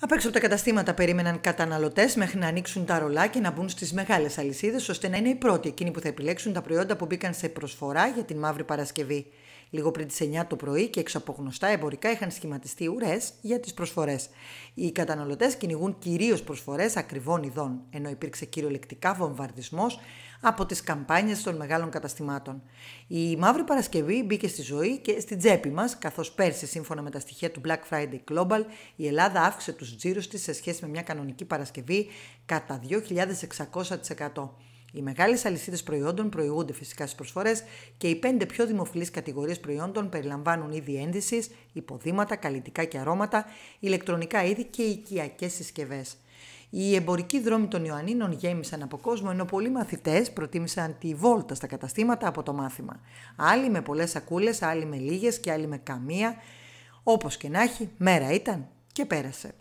Απ' έξω από τα καταστήματα περίμεναν καταναλωτές μέχρι να ανοίξουν τα ρολά και να μπουν στις μεγάλες αλυσίδες, ώστε να είναι οι πρώτοι εκείνοι που θα επιλέξουν τα προϊόντα που μπήκαν σε προσφορά για την Μαύρη Παρασκευή. Λίγο πριν τις 9 το πρωί και έξω εμπορικά είχαν σχηματιστεί ουρές για τις προσφορές. Οι καταναλωτές κυνηγούν κυρίως προσφορές ακριβών ειδών, ενώ υπήρξε κυριολεκτικά βομβαρδισμός από τις καμπάνιες των μεγάλων καταστημάτων. Η Μαύρη Παρασκευή μπήκε στη ζωή και στην τσέπη μας, καθώς πέρσι σύμφωνα με τα στοιχεία του Black Friday Global, η Ελλάδα αύξησε τους τζίρους της σε σχέση με μια κανονική Παρασκευή κατά 2.600%. Οι μεγάλες αλυσίδες προϊόντων προηγούνται φυσικά στις προσφορές και οι πέντε πιο δημοφιλείς κατηγορίες προϊόντων περιλαμβάνουν είδη ένδυσης, υποδήματα, καλλιτικά και αρώματα, ηλεκτρονικά είδη και οικιακές συσκευές. Οι εμπορικοί δρόμοι των Ιωαννίνων γέμισαν από κόσμο, ενώ πολλοί μαθητές προτίμησαν τη βόλτα στα καταστήματα από το μάθημα. Άλλοι με πολλές σακούλες, άλλοι με λίγες και άλλοι με καμία. Όπως και να έχει, μέρα ήταν και πέρασε.